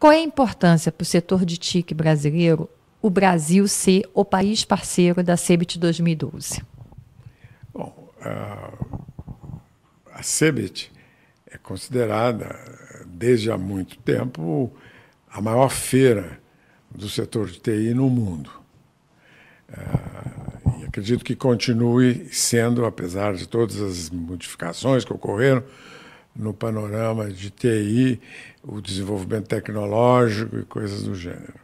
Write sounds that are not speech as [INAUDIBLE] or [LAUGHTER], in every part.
Qual é a importância para o setor de TIC brasileiro o Brasil ser o país parceiro da CEBIT 2012? Bom, a CEBIT é considerada, desde há muito tempo, a maior feira do setor de TI no mundo. É, e acredito que continue sendo, apesar de todas as modificações que ocorreram, no panorama de TI, o desenvolvimento tecnológico e coisas do gênero.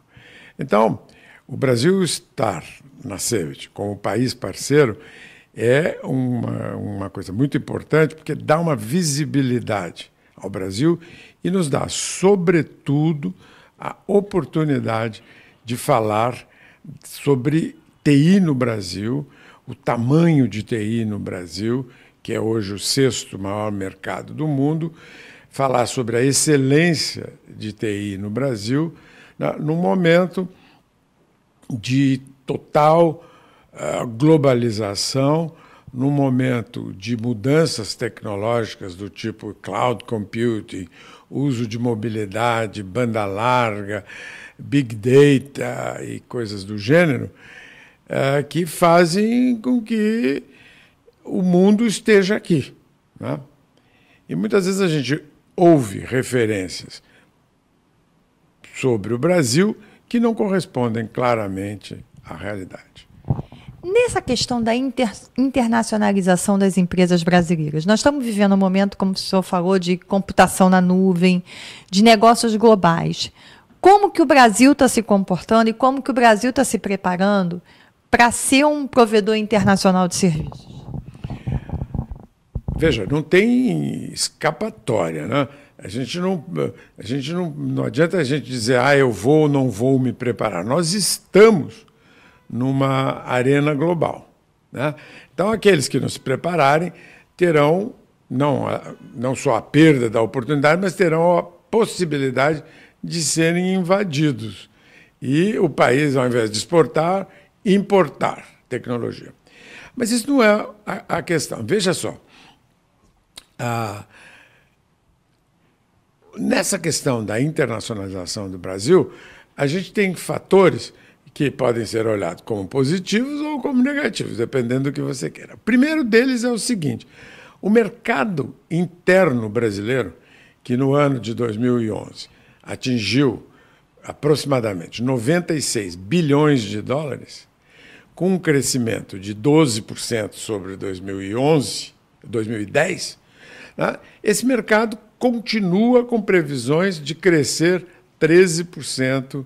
Então, o Brasil estar na CEVIT como país parceiro é uma, uma coisa muito importante, porque dá uma visibilidade ao Brasil e nos dá, sobretudo, a oportunidade de falar sobre TI no Brasil, o tamanho de TI no Brasil que é hoje o sexto maior mercado do mundo, falar sobre a excelência de TI no Brasil, no né, momento de total eh, globalização, num momento de mudanças tecnológicas do tipo cloud computing, uso de mobilidade, banda larga, big data e coisas do gênero, eh, que fazem com que o mundo esteja aqui. Né? E muitas vezes a gente ouve referências sobre o Brasil que não correspondem claramente à realidade. Nessa questão da inter internacionalização das empresas brasileiras, nós estamos vivendo um momento, como o senhor falou, de computação na nuvem, de negócios globais. Como que o Brasil está se comportando e como que o Brasil está se preparando para ser um provedor internacional de serviços? veja, não tem escapatória, né? A gente não, a gente não, não adianta a gente dizer, ah, eu vou ou não vou me preparar. Nós estamos numa arena global, né? Então aqueles que não se prepararem terão não não só a perda da oportunidade, mas terão a possibilidade de serem invadidos e o país, ao invés de exportar, importar tecnologia. Mas isso não é a, a questão. Veja só, ah, nessa questão da internacionalização do Brasil, a gente tem fatores que podem ser olhados como positivos ou como negativos, dependendo do que você queira. O primeiro deles é o seguinte: o mercado interno brasileiro, que no ano de 2011 atingiu aproximadamente 96 bilhões de dólares, com um crescimento de 12% sobre 2011, 2010, né? Esse mercado continua com previsões de crescer 13%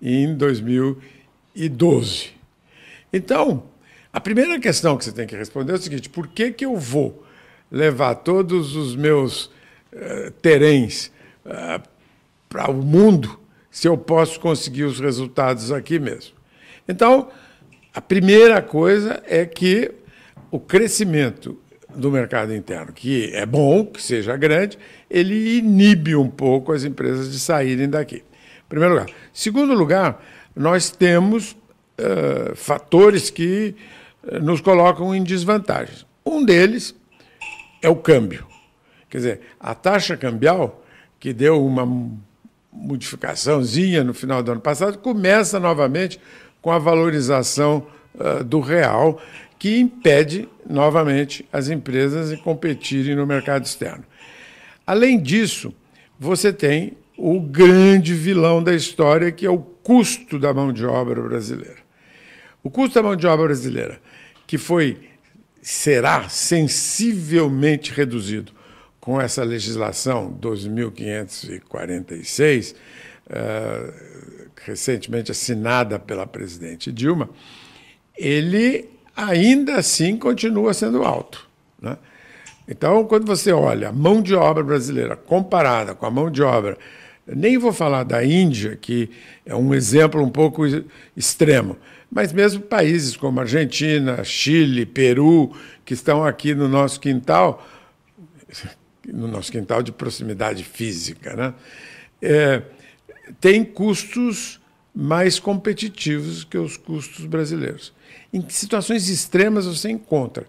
em 2012. Então, a primeira questão que você tem que responder é o seguinte: por que, que eu vou levar todos os meus uh, eh, terens uh, eh, para o mundo se eu posso conseguir os resultados aqui mesmo? Então, a primeira coisa é que o crescimento do mercado interno, que é bom que seja grande, ele inibe um pouco as empresas de saírem daqui. Primeiro lugar. Segundo lugar, nós temos uh, fatores que eh, nos colocam em desvantagens. Um deles é o câmbio. Quer dizer, a taxa cambial, que deu uma modificaçãozinha no final do ano passado, começa novamente com a valorização eh, do real, que impede novamente as empresas de competirem no mercado externo. Além disso, você tem o grande vilão da história, que é o custo da mão de obra brasileira. O custo da mão de obra brasileira, que foi será sensivelmente reduzido com essa legislação 2546, uh, eh, recentemente assinada pela presidente Dilma, ele ainda assim continua sendo alto. Né? Então, quando você olha a mão de obra brasileira comparada com a mão de obra, nem vou falar da Índia, que é um exemplo um pouco extremo, mas mesmo países como Argentina, Chile, Peru, que estão aqui no nosso quintal, [LAUGHS] no nosso quintal de proximidade física, né? É, tem custos mais competitivos que os custos brasileiros. Em situações extremas você encontra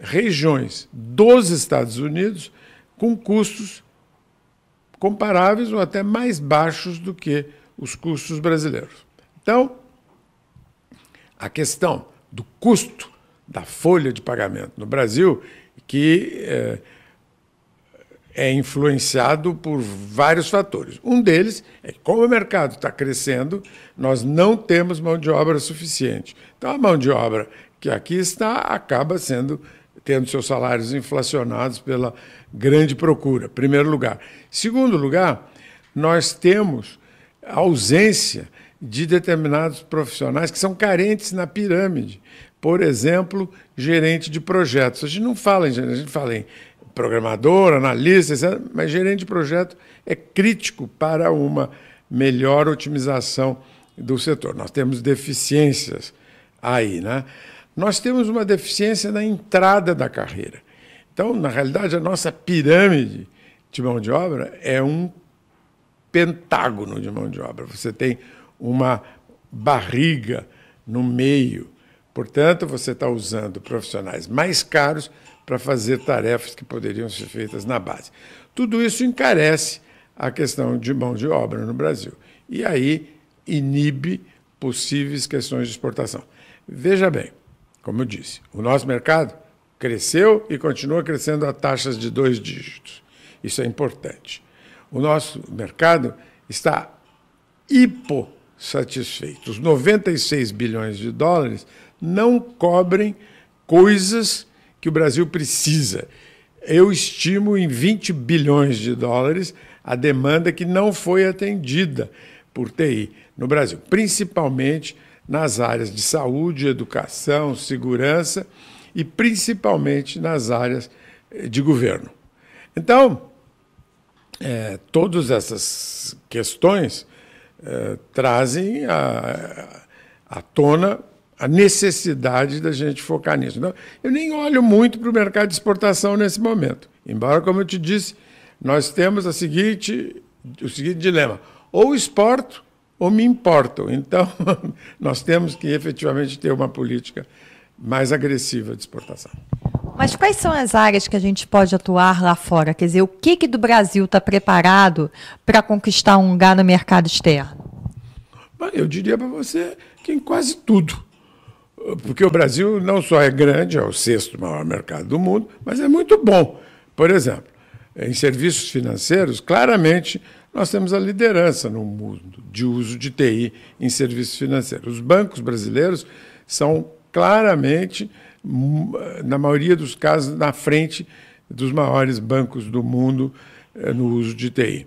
regiões dos Estados Unidos com custos comparáveis ou até mais baixos do que os custos brasileiros. Então, a questão do custo da folha de pagamento no Brasil, que eh, é influenciado por vários fatores. Um deles é que, como o mercado está crescendo, nós não temos mão de obra suficiente. Então, a mão de obra que aqui está acaba sendo tendo seus salários inflacionados pela grande procura, primeiro lugar. Segundo lugar, nós temos a ausência de determinados profissionais que são carentes na pirâmide. Por exemplo, gerente de projetos. A gente não fala em gerente, a gente fala em programador, analista, etc. Mas gerente de projeto é crítico para uma melhor otimização do setor. Nós temos deficiências aí, né? Nós temos uma deficiência na entrada da carreira. Então, na realidade, a nossa pirâmide de mão de obra é um pentágono de mão de obra. Você tem uma barriga no meio. Portanto, você está usando profissionais mais caros para fazer tarefas que poderiam ser feitas na base. Tudo isso encarece a questão de mão de obra no Brasil e aí inibe possíveis questões de exportação. Veja bem, como eu disse, o nosso mercado cresceu e continua crescendo a taxas de dois dígitos. Isso é importante. O nosso mercado está hipossatisfeito. Os 96 bilhões de dólares não cobrem coisas que o Brasil precisa. Eu estimo em 20 bilhões de dólares a demanda que não foi atendida por TI no Brasil, principalmente nas áreas de saúde, educação, segurança e principalmente nas áreas eh, de governo. Então, é, todas essas questões é, trazem à tona a necessidade da gente focar nisso. Então, eu nem olho muito para o mercado de exportação nesse momento. Embora, como eu te disse, nós temos a seguinte, o seguinte dilema: ou exporto ou me importo. Então, [LAUGHS] nós temos que efetivamente ter uma política mais agressiva de exportação. Mas quais são as áreas que a gente pode atuar lá fora? Quer dizer, o que, que do Brasil está preparado para conquistar um lugar no mercado externo? Eu diria para você que em quase tudo. Porque o Brasil não só é grande, é o sexto maior mercado do mundo, mas é muito bom. Por exemplo, em serviços financeiros, claramente nós temos a liderança no mundo de uso de TI em serviços financeiros. Os bancos brasileiros são claramente, hum, na maioria dos casos, na frente dos maiores bancos do mundo eh, no uso de TI.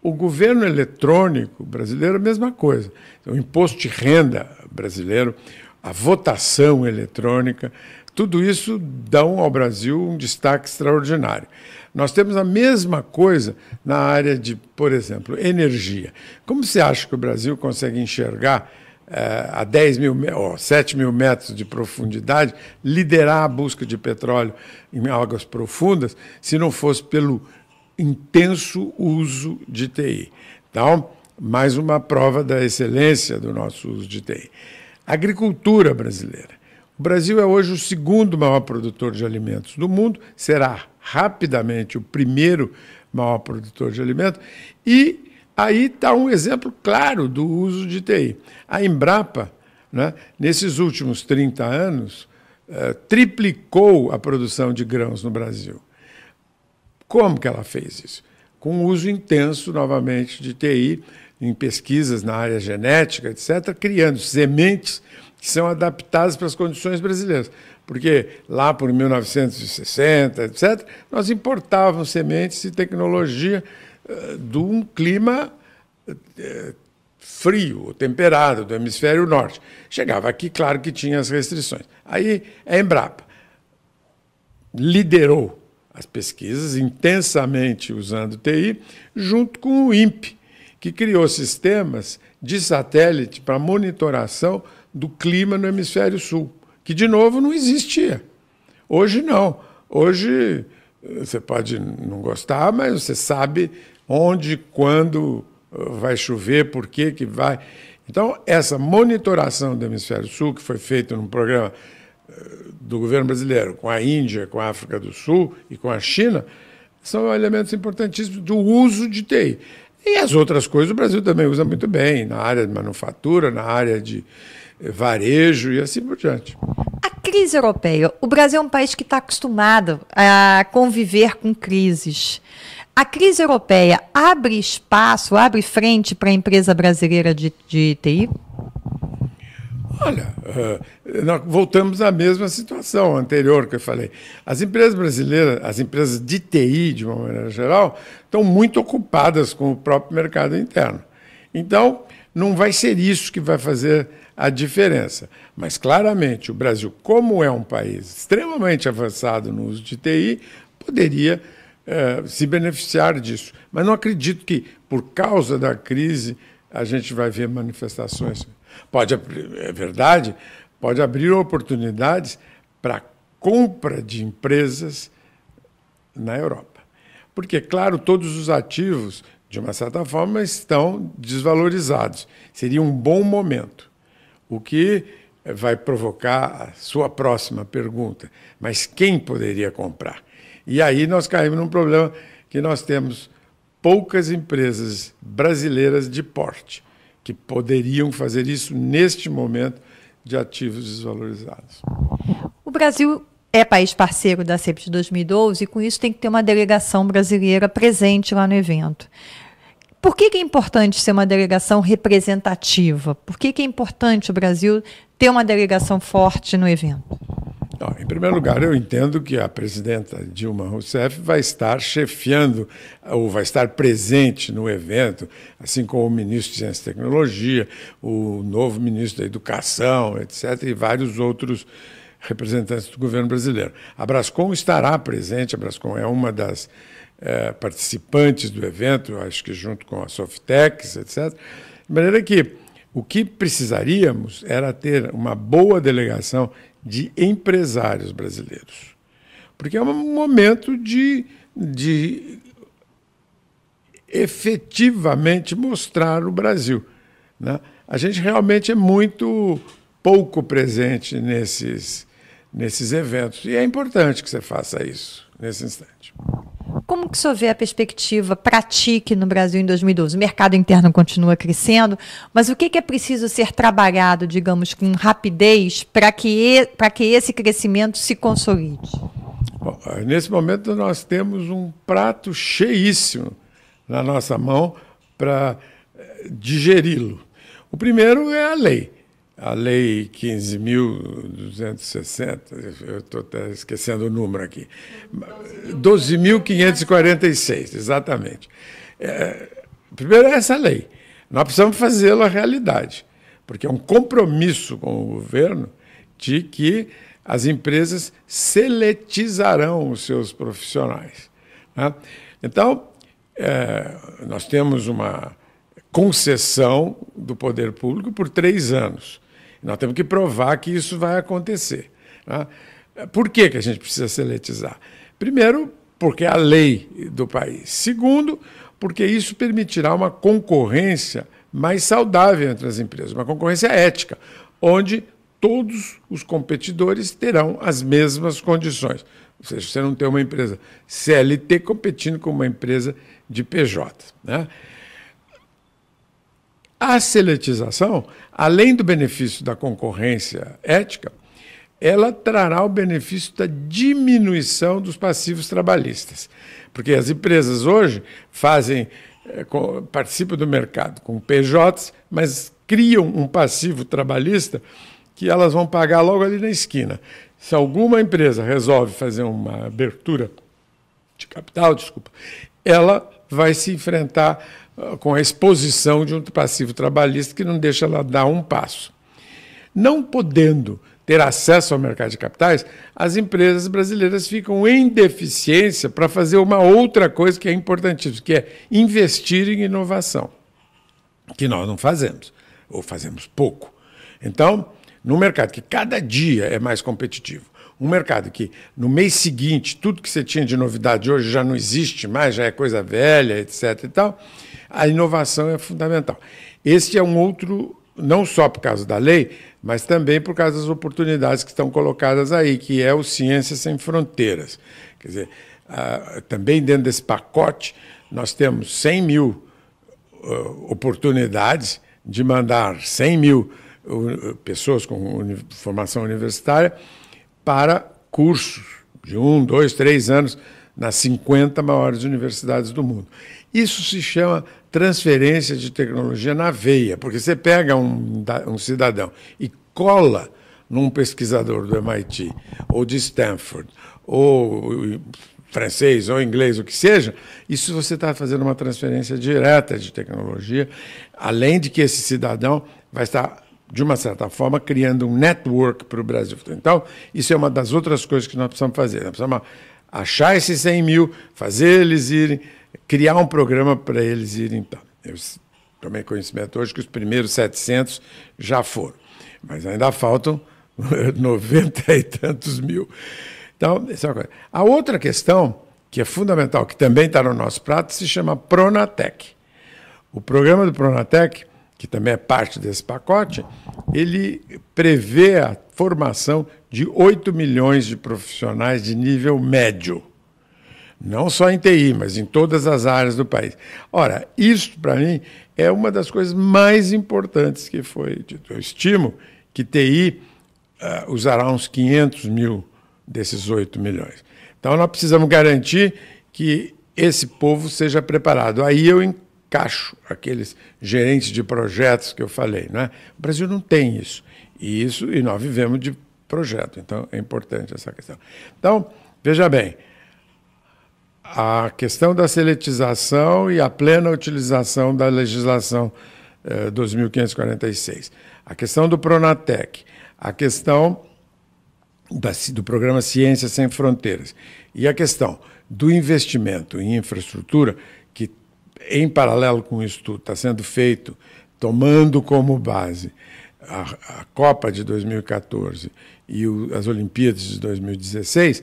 O governo eletrônico brasileiro, é a mesma coisa. Então, o imposto de renda brasileiro, a votação eletrônica, tudo isso dão ao Brasil um destaque extraordinário. Nós temos a mesma coisa na área de, por exemplo, energia. Como você acha que o Brasil consegue enxergar eh, a 10 mil, oh, 7 mil metros de profundidade, liderar a busca de petróleo em águas profundas, se não fosse pelo intenso uso de TI? Então, mais uma prova da excelência do nosso uso de TI. Agricultura brasileira. O Brasil é hoje o segundo maior produtor de alimentos do mundo, será rapidamente o primeiro maior produtor de alimentos. E aí está um exemplo claro do uso de TI. A Embrapa, né, nesses últimos 30 anos, eh, triplicou a produção de grãos no Brasil. Como que ela fez isso? Com o uso intenso, novamente, de TI, em pesquisas na área genética, etc., criando sementes que são adaptadas para as condições brasileiras. Porque lá por 1960, etc., nós importávamos sementes e tecnologia eh, de um clima eh, frio, temperado, do hemisfério norte. Chegava aqui, claro que tinha as restrições. Aí a Embrapa liderou as pesquisas intensamente usando TI, junto com o INPE, que criou sistemas de satélite para monitoração do clima no hemisfério sul, que de novo não existia. Hoje não. Hoje eh, você pode não gostar, mas você sabe onde, quando eh, vai chover, por que que vai. Então, essa monitoração do hemisfério sul que foi feita num programa eh, do governo brasileiro com a Índia, com a África do Sul e com a China, são elementos importantíssimos do uso de TI. E as outras coisas o Brasil também usa muito bem, na área de manufatura, na área de eh, varejo e assim por diante. A crise europeia. O Brasil é um país que está acostumado a conviver com crises. A crise europeia abre espaço, abre frente para a empresa brasileira de, de TI? Olha, eh, nós voltamos à mesma situação anterior que eu falei. As empresas brasileiras, as empresas de TI, de uma maneira geral, estão muito ocupadas com o próprio mercado interno. Então, não vai ser isso que vai fazer a diferença. Mas, claramente, o Brasil, como é um país extremamente avançado no uso de TI, poderia eh, se beneficiar disso. Mas não acredito que, por causa da crise, a gente vai ver manifestações. Pode, é verdade, pode abrir oportunidades para compra de empresas na Europa. Porque, claro, todos os ativos, de uma certa forma, estão desvalorizados. Seria um bom momento. O que vai provocar a sua próxima pergunta. Mas quem poderia comprar? E aí nós caímos num problema que nós temos poucas empresas brasileiras de porte que poderiam fazer isso neste momento de ativos desvalorizados. O Brasil é país parceiro da CEP de 2012 e com isso tem que ter uma delegação brasileira presente lá no evento. Por que, que é importante ser uma delegação representativa? Por que, que é importante o Brasil ter uma delegação forte no evento? Não, em primeiro lugar, eu entendo que a presidenta Dilma Rousseff vai estar chefiando, ou vai estar presente no evento, assim como o ministro de Ciência e Tecnologia, o novo ministro da Educação, etc., e vários outros representantes do governo brasileiro. A Brascom estará presente, a Brascom é uma das é, participantes do evento, acho que junto com a Softex, etc. De maneira que o que precisaríamos era ter uma boa delegação de empresários brasileiros. Porque é um momento de, de efetivamente mostrar o Brasil. Né? A gente realmente é muito pouco presente nesses, nesses eventos. E é importante que você faça isso nesse instante. Como que o senhor vê a perspectiva pratique no Brasil em 2012? O mercado interno continua crescendo, mas o que, que é preciso ser trabalhado, digamos, com rapidez para que, que esse crescimento se consolide? Bom, eh, nesse momento nós temos um prato cheíssimo na nossa mão para eh, digeri-lo. O primeiro é a lei a Lei 15.260, eu estou esquecendo o número aqui, 12.546, exatamente. É, primeiro, é essa lei. Nós precisamos fazê-la realidade, porque é um compromisso com o governo de que as empresas seletizarão os seus profissionais. Né? Então, é, nós temos uma concessão do poder público por três anos nós temos que provar que isso vai acontecer. Né? Por que, que a gente precisa seletizar? Primeiro, porque é a lei do país. Segundo, porque isso permitirá uma concorrência mais saudável entre as empresas, uma concorrência ética, onde todos os competidores terão as mesmas condições. Ou seja, você não tem uma empresa CLT competindo com uma empresa de PJ. Né? A seletização, além do benefício da concorrência ética, ela trará o benefício da diminuição dos passivos trabalhistas. Porque as empresas hoje fazem eh, participam do mercado com PJs, mas criam um passivo trabalhista que elas vão pagar logo ali na esquina. Se alguma empresa resolve fazer uma abertura de capital, desculpa, ela vai se enfrentar com a exposição de um passivo trabalhista que não deixa ela dar um passo. Não podendo ter acesso ao mercado de capitais, as empresas brasileiras ficam em deficiência para fazer uma outra coisa que é importantíssima, que é investir em inovação, que nós não fazemos, ou fazemos pouco. Então, num mercado que cada dia é mais competitivo, um mercado que no mês seguinte tudo que você tinha de novidade hoje já não existe mais, já é coisa velha, etc. E tal. A inovação é fundamental. Este é um outro, não só por causa da lei, mas também por causa das oportunidades que estão colocadas aí, que é o Ciência Sem Fronteiras. Quer dizer, também dentro desse pacote, nós temos 100 mil oportunidades de mandar 100 mil uh, pessoas com formação universitária para cursos de um, dois, três anos nas 50 maiores universidades do mundo. Isso se chama transferência de tecnologia na veia, porque você pega um, um cidadão e cola num pesquisador do MIT, ou de Stanford, ou francês, ou inglês, o que seja, isso você está fazendo uma transferência direta de tecnologia, além de que esse cidadão vai estar de uma certa forma, criando um network para o Brasil. Então, isso é uma das outras coisas que nós precisamos fazer. Nós precisamos achar esses 100 mil, fazer eles irem, criar um programa para eles irem. Então, eu tomei conhecimento hoje que os primeiros 700 já foram, mas ainda faltam 90 [LAUGHS] e tantos mil. Então, essa é uma coisa. A outra questão, que é fundamental, que também está no nosso prato, se chama Pronatec. O programa do Pronatec que também é parte desse pacote, ele prevê a formação de 8 milhões de profissionais de nível médio. Não só em TI, mas em todas as áreas do país. Ora, isso para mim é uma das coisas mais importantes que foi dito. Eu estimo que TI uh, eh, usará uns 500 mil desses 8 milhões. Então nós precisamos garantir que esse povo seja preparado. Aí eu cacho, aqueles gerentes de projetos que eu falei. Né? O Brasil não tem isso. E isso, e nós vivemos de projeto. Então, é importante essa questão. Então, veja bem, a questão da seletização e a plena utilização da legislação eh, 2546, a questão do Pronatec, a questão da, do programa Ciências Sem Fronteiras e a questão do investimento em infraestrutura em paralelo com isso tudo, está sendo feito, tomando como base a, a Copa de 2014 e o, as Olimpíadas de 2016,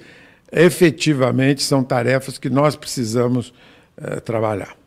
efetivamente são tarefas que nós precisamos uh, trabalhar.